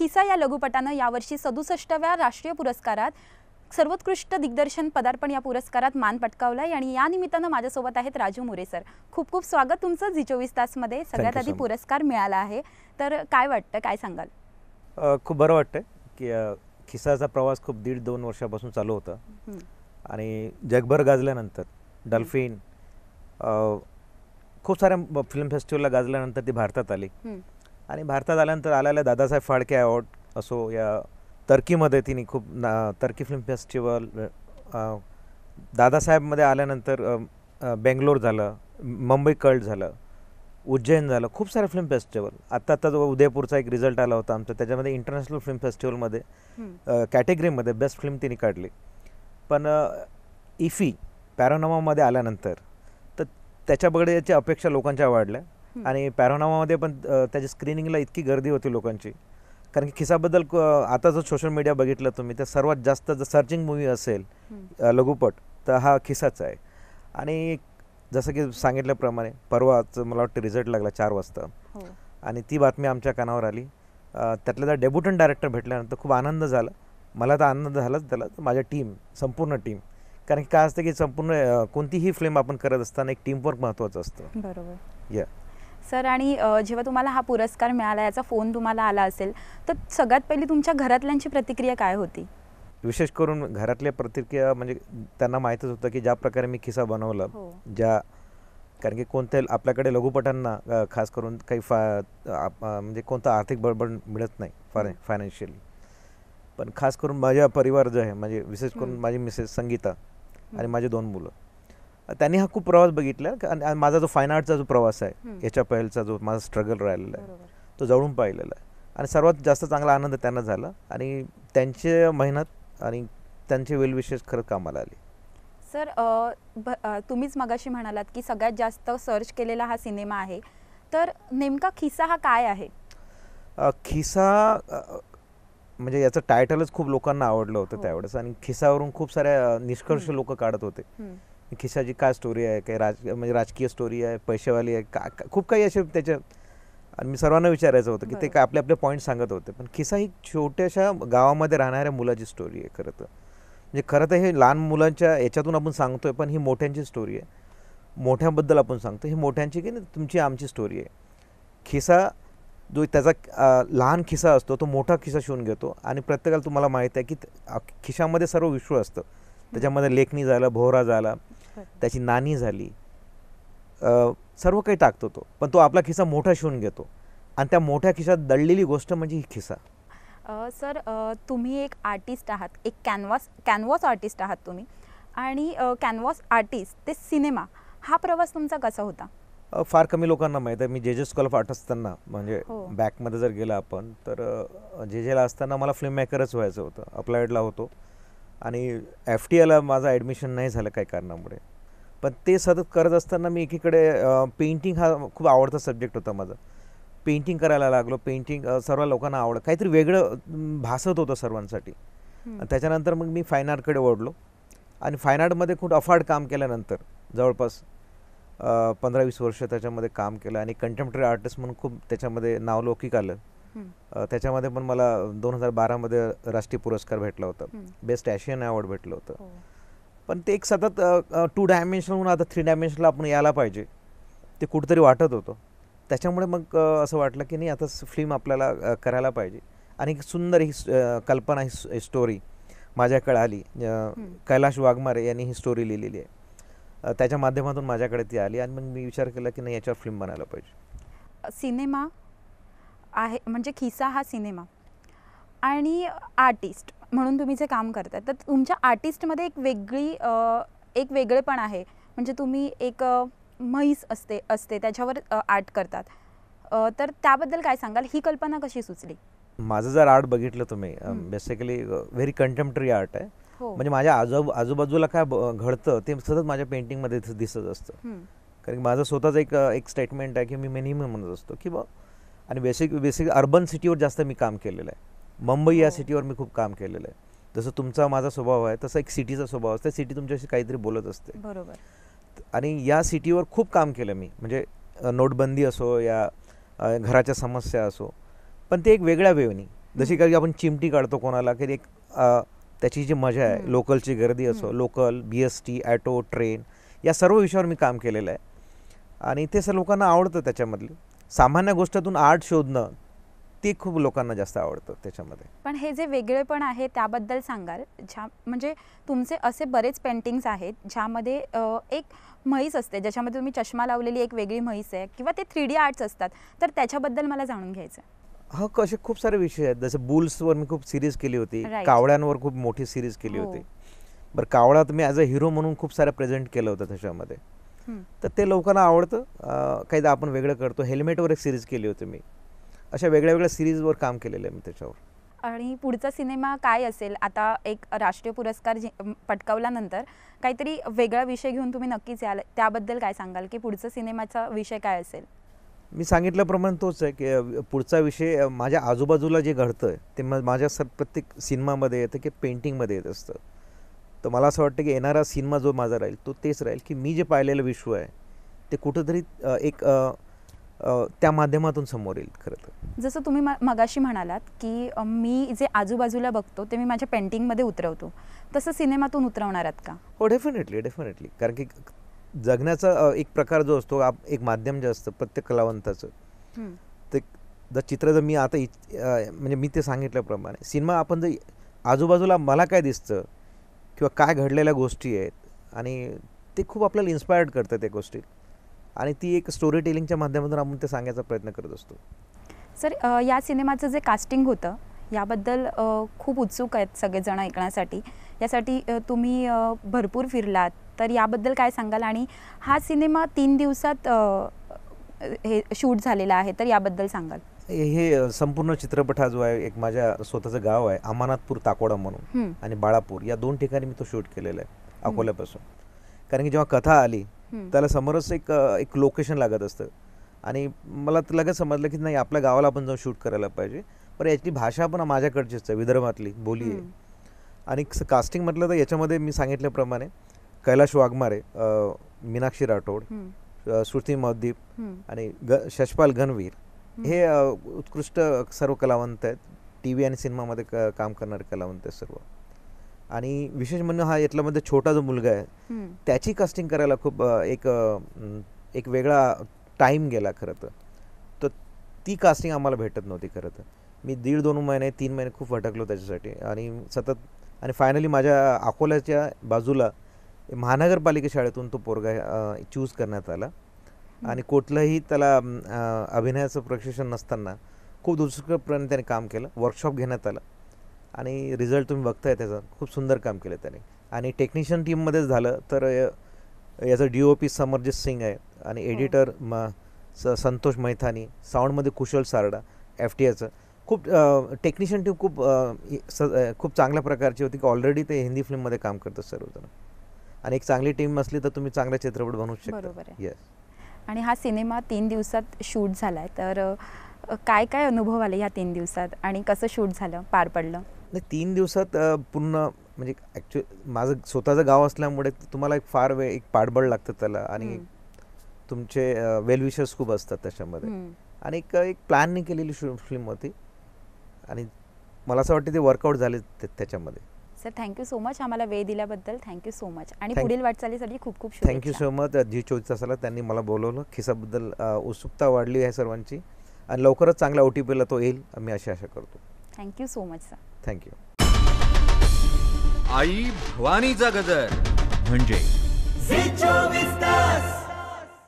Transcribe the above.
खिसा या लघुपटानं यावर्षी सदुसष्टव्या राष्ट्रीय पुरस्कारात सर्वोत्कृष्ट दिग्दर्शन पदार्पण या पुरस्कारात मान पटकावला आणि या निमित्तानं माझ्यासोबत आहेत राजू मोरे सर खूप खूप स्वागत तुमचं झी चोवीस तासमध्ये सगळ्यात आधी पुरस्कार मिळाला आहे तर काय वाटतं काय सांगाल खूप बरं वाटतं की खिसाचा प्रवास खूप दीड दोन वर्षापासून चालू होता आणि जगभर गाजल्यानंतर डल्फिन खूप साऱ्या फिल्म फेस्टिवलला गाजल्यानंतर ती भारतात आली आणि भारतात आल्यानंतर आलेल्या दादासाहेब फाळके अवॉर्ड असो या टर्कीमध्ये तिने खूप ना टर्की फिल्म फेस्टिवल दादासाहेबमध्ये आल्यानंतर बेंगलोर झालं मुंबई कल्ट झालं उज्जैन झालं खूप सारे फिल्म फेस्टिवल आत्ता आता जो उदयपूरचा एक रिझल्ट आला होता आमचा त्याच्यामध्ये इंटरनॅशनल फिल्म फेस्टिवलमध्ये कॅटेगरीमध्ये बेस्ट फिल्म तिने काढली पण इफी पॅरोनामामध्ये आल्यानंतर तर त्याच्याकडे अपेक्षा लोकांच्या वाढल्या आणि पॅरोनामामध्ये पण त्याच्या स्क्रीनिंगला इतकी गर्दी होती लोकांची कारण की खिसाबद्दल आता जो सोशल मीडिया बघितलं तुम्ही तर सर्वात जास्त जर सर्चिंग मूवी असेल लघुपट तर हा खिसाचा आहे आणि जसं की सांगितल्याप्रमाणे परवाच मला वाटतं रिझल्ट लागला चार वाजता हो. आणि ती बातमी आमच्या कानावर आली त्यातल्या जर डेब्युटंट डायरेक्टर भेटल्यानंतर खूप आनंद झाला मला तर आनंद झालाच त्याला माझ्या टीम संपूर्ण टीम कारण की काय असतं की संपूर्ण कोणतीही फिल्म आपण करत असताना एक टीमवर्क महत्त्वाचं असतं बरोबर या सर आणि जेव्हा तुम्हाला हा पुरस्कार मिळाला याचा फोन तुम्हाला आला असेल तर सगळ्यात पहिली तुमच्या घरातल्यांची प्रतिक्रिया काय होती विशेष करून घरातल्या प्रतिक्रिया म्हणजे त्यांना माहितच होतं की ज्या प्रकारे मी खिसा बनवलं हो. ज्या कारण की कोणत्या आपल्याकडे लघुपटांना खास करून काही म्हणजे कोणतं आर्थिक बळबळ मिळत नाही फायनान्शियली पण खास करून माझ्या परिवार जो आहे म्हणजे विशेष करून माझी मिसेस संगीता आणि माझे दोन मुलं त्यांनी हा खूप प्रवास बघितला आणि माझा जो फाईन आर्टचा जो प्रवास आहे याच्या पहिलचा जो माझा स्ट्रगल राहिलेला आहे तो जवळून पाहिलेला आहे आणि सर्वात जास्त चांगला आनंद त्यांना झाला आणि त्यांचे मेहनत आणि त्यांचे विशेष खरंच कामाला आले सर तुम्हीच मगाशी म्हणालात की सगळ्यात जास्त सर्च केलेला हा सिनेमा आहे तर नेमका खिसा हा काय आहे खिसा म्हणजे याचं टायटलच खूप लोकांना आवडलं होतं हो. त्यावेळेस आणि खिसावरून खूप साऱ्या निष्कर्ष लोक काढत होते खिशाची काय स्टोरी आहे काही राज म्हणजे राजकीय स्टोरी आहे पैसेवाली आहे का खूप काही असे त्याच्या आणि मी सर्वांना विचारायचं होतं की ते काय आपले आपले पॉईंट सांगत होते पण खिसा ही छोट्याशा गावामध्ये राहणाऱ्या मुलाची स्टोरी आहे खरं म्हणजे खरं तर हे लहान मुलांच्या याच्यातून आपण सांगतो आहे पण ही मोठ्यांची स्टोरी आहे मोठ्यांबद्दल आपण सांगतो ही मोठ्यांची की नाही तुमची आमची स्टोरी आहे खिसा जो त्याचा लहान खिसा असतो तो मोठा खिसा शिवून घेतो आणि प्रत्येकाला तुम्हाला माहीत आहे की खिशामध्ये सर्व विश्व असतं त्याच्यामध्ये लेखणी झालं भोवरा झाला त्याची नाणी झाली सर्व काही टाकतो तो पण तो आपला खिसा मोठा शिवून घेतो आणि त्या मोठ्या खिशात दडलेली गोष्ट म्हणजे ही खिसा सर तुम्ही एक आर्टिस्ट आहात एक कॅनव्हास कॅनव्हास आर्टिस्ट आहात तुम्ही आणि कॅनव्हास आर्टिस्ट ते सिनेमा हा प्रवास तुमचा कसा होता फार कमी लोकांना माहीत आहे मी जे जे स्कॉल ऑफ आर्ट असताना म्हणजे हो. बॅकमध्ये जर गेला आपण तर जे जेला असताना मला फिल्म मेकरच व्हायचं होतं अप्लायडला होतो आणि एफ टी एला माझं ॲडमिशन नाही झालं काही कारणामुळे पण ते सतत करत असताना मी एकीकडे पेंटिंग हा खूप आवडता सब्जेक्ट होता माझा पेंटिंग करायला लागलो पेंटिंग सर्व लोकांना आवड काहीतरी वेगळं भासत होतं सर्वांसाठी त्याच्यानंतर मग मी फाईन आर्टकडे ओढलो आणि फाईन आर्टमध्ये खूप अफाट काम केल्यानंतर जवळपास पंधरा वीस वर्ष त्याच्यामध्ये काम केलं आणि कंटेम्पररी आर्टिस्ट म्हणून खूप त्याच्यामध्ये नावलौकिक आलं त्याच्यामध्ये पण मला दोन हजार बारामध्ये राष्ट्रीय पुरस्कार भेटला होता बेस्ट एशियन अवॉर्ड भेटलं होतं हो. पण ते एक सतत टू डायमेन्शनल म्हणून आता थ्री डायमेन्शनला आपण यायला पाहिजे ते कुठंतरी वाटत होतं त्याच्यामुळे मग असं वाटलं की नाही आता फिल्म आपल्याला करायला पाहिजे आणि सुंदर ही कल्पना ही स्टोरी माझ्याकडे आली कैलाश वाघमारे यांनी ही स्टोरी लिहिलेली आहे त्याच्या माध्यमातून माझ्याकडे ती आली आणि मग मी विचार केला की नाही याच्यावर फिल्म बनायला पाहिजे सिनेमा आहे म्हणजे खिसा हा सिनेमा आणि आर्टिस्ट म्हणून तुम्ही जे काम करताय तर तुमच्या आर्टिस्टमध्ये एक वेगळी एक वेगळेपण आहे म्हणजे तुम्ही एक म्हैस असते असते त्याच्यावर आर्ट करतात तर त्याबद्दल काय सांगाल ही कल्पना कशी सुचली माझं जर आर्ट बघितलं तुम्ही बेसिकली व्हेरी कंटेम्पररी आर्ट आहे हो. म्हणजे माझ्या आजू आजूबाजूला काय घडतं ते सतत माझ्या पेंटिंगमध्ये दिसत असतं कारण माझं स्वतःच एक एक स्टेटमेंट आहे की मी नेहमी म्हणत असतो की बा आणि बेसिक बेसिक अर्बन सिटीवर जास्त मी काम केलेलं आहे मुंबई या हो. सिटीवर मी खूप काम केलेलं आहे जसं तुमचा माझा स्वभाव आहे तसा एक सिटीचा स्वभाव असतो सिटी तुमच्याशी काहीतरी बोलत असते बरोबर आणि या सिटीवर खूप काम केलं मी म्हणजे नोटबंदी असो या घराच्या समस्या असो पण ते एक वेगळ्या वेवनी जशी काही आपण चिमटी काढतो कोणाला की एक त्याची जी मजा आहे लोकलची गर्दी असो local B S T auto train या सर्व विषयावर मी काम केलेलं आहे आणि ते सर लोकांना आवडतं त्याच्यामधली सामान्य गोष्टीतून आर्ट शोधणं ते खूप लोकांना जास्त आवडतं त्याच्यामध्ये पण हे जे वेगळेपण आहे त्याबद्दल सांगाल ज्या म्हणजे तुमचे असे बरेच पेंटिंग्स आहेत ज्यामध्ये एक म्हैस असते ज्याच्यामध्ये तुम्ही चष्मा लावलेली एक वेगळी म्हैस आहे किंवा ते थ्री डी आर्ट्स असतात तर त्याच्याबद्दल मला जाणून घ्यायचं हो कसे खूप सारे विषय आहेत जसं बुल्सवर मी खूप सिरीज केली होती कावळ्यांवर खूप मोठी सिरीज केली हो. होती बरं कावळा तुम्ही ॲज अ हिरो म्हणून खूप सारं प्रेझेंट केलं होतं त्याच्यामध्ये तर ते लोकांना आवडतं काहीदा आपण वेगळं करतो हेल्मेटवर एक सिरीज केली होती मी अशा वेगळ्या वेगळ्या सिरीजवर काम केलेलं आहे मी त्याच्यावर आणि पुढचा सिनेमा काय असेल आता एक राष्ट्रीय पुरस्कार पटकावल्यानंतर काहीतरी वेगळा विषय घेऊन तुम्ही नक्कीच याल त्याबद्दल काय सांगाल की पुढचा सिनेमाचा विषय काय असेल मी सांगितल्याप्रमाणे तोच आहे की पुढचा विषय माझ्या आजूबाजूला जे घडतं ते माझ्या सर प्रत्येक सिनेमामध्ये येतं की पेंटिंगमध्ये येत असतं तर मला असं वाटतं की येणारा सिनेमा जो माझा राहील तो तेच राहील की मी जे पाहिलेलं विश्व आहे ते कुठंतरी एक त्या माध्यमातून समोर येईल खरं तर जसं तुम्ही मगाशी म्हणालात की मी जे आजूबाजूला बघतो ते मी माझ्या पेंटिंगमध्ये उतरवतो तसं सिनेमातून उतरवणार आहात का हो डेफिनेटली डेफिनेटली कारण की जगण्याचा एक प्रकार जो असतो एक माध्यम जे असतं प्रत्येक कलावंताचं ते जर चित्र जर मी आता म्हणजे मी ते सांगितल्याप्रमाणे सिनेमा आपण जर आजूबाजूला मला काय दिसतं किंवा काय घडलेल्या गोष्टी आहेत आणि ते खूप आपल्याला इन्स्पायर्ड करतं त्या गोष्टी आणि ती एक स्टोरी टेलिंगच्या माध्यमातून आपण ते सांगायचा प्रयत्न करत असतो सर या सिनेमाचं जे कास्टिंग होतं याबद्दल खूप उत्सुक आहेत सगळेजण ऐकण्यासाठी यासाठी तुम्ही भरपूर फिरलात तर याबद्दल काय सांगाल आणि हा सिनेमा तीन दिवसात हे शूट झालेला आहे तर याबद्दल सांगाल हे संपूर्ण चित्रपट हा जो आहे एक माझ्या स्वतःचं गाव आहे अमानातपूर ताकोडा म्हणून आणि बाळापूर या दोन ठिकाणी मी तो शूट केलेला आहे अकोल्यापासून कारण की जेव्हा कथा आली त्याला समोरच एक एक लोकेशन लागत असतं आणि मला लगेच समजलं की नाही आपल्या गावाला आपण जाऊन शूट करायला पाहिजे पण याची भाषा पण माझ्याकडचीच आहे विदर्भातली बोली आहे आणि कास्टिंग म्हटलं तर याच्यामध्ये मी सांगितल्याप्रमाणे कैलाश वाघमारे मीनाक्षी राठोड श्रुती महदीप आणि ग शशपाल गणवीर हे उत्कृष्ट सर्व कलावंत आहेत टी व्ही आणि सिनेमामध्ये क काम करणारे कलावंत आहेत सर्व आणि विशेष म्हणजे हा यातल्यामध्ये छोटा जो मुलगा आहे त्याची कास्टिंग करायला खूप एक एक वेगळा टाईम गेला खरं तर ती कास्टिंग आम्हाला भेटत नव्हती खरं तर मी दीड दोन महिने तीन महिने खूप भटकलो त्याच्यासाठी आणि सतत आणि फायनली माझ्या अकोल्याच्या बाजूला महानगरपालिका शाळेतून तो पोरगा चूज करण्यात आला आणि कुठलंही त्याला अभिनयाचं प्रशिक्षण नसताना खूप दुसरंप्रमाणे त्याने काम केलं वर्कशॉप घेण्यात आलं आणि रिझल्ट तुम्ही बघताय त्याचा खूप सुंदर काम केलं त्याने आणि टेक्निशियन टीममध्येच झालं तर याचं D O P Samarjit Singh आहे आणि एडिटर हो. म संतोष मैथानी साऊंडमध्ये कुशल सारडा एफ टी एचं खूप टेक्निशियन टीम खूप खूप चांगल्या प्रकारची होती की ऑलरेडी ते हिंदी फिल्ममध्ये काम करतात सर्वजण आणि एक चांगली टीम असली तर तुम्ही चांगला चित्रपट बनवू शकता येस आणि हा सिनेमा तीन दिवसात शूट झाला आहे तर काय काय अनुभव आले ह्या तीन दिवसात आणि कसं शूट झालं पार पडलं नाही तीन दिवसात पूर्ण म्हणजे ॲक्च्युअली माझं स्वतःचं गाव असल्यामुळे तुम्हाला एक फार वेळ एक पाठबळ लागतं त्याला आणि तुमचे वेलविशर्स खूप असतात त्याच्यामध्ये आणि एक एक प्लॅनने केलेली फिल्म होती आणि मला असं वाटतं ते वर्कआउट झाले त्याच्यामध्ये सर थँक्यू सो मच आम्हाला वेळ दिल्याबद्दल थँक्यू सो मच आणि पुढील वाटचालीसाठी खूप खूप थँक्यू सो मच जी चोवीस तासाला त्यांनी मला बोलवलं खिसाबद्दल उत्सुकता वाढली आहे सर्वांची आणि लवकरच चांगल्या ओटीपीला तो येईल मी अशी आशा करतो thank you so much sir thank you आई भवानीचा गजर म्हणजे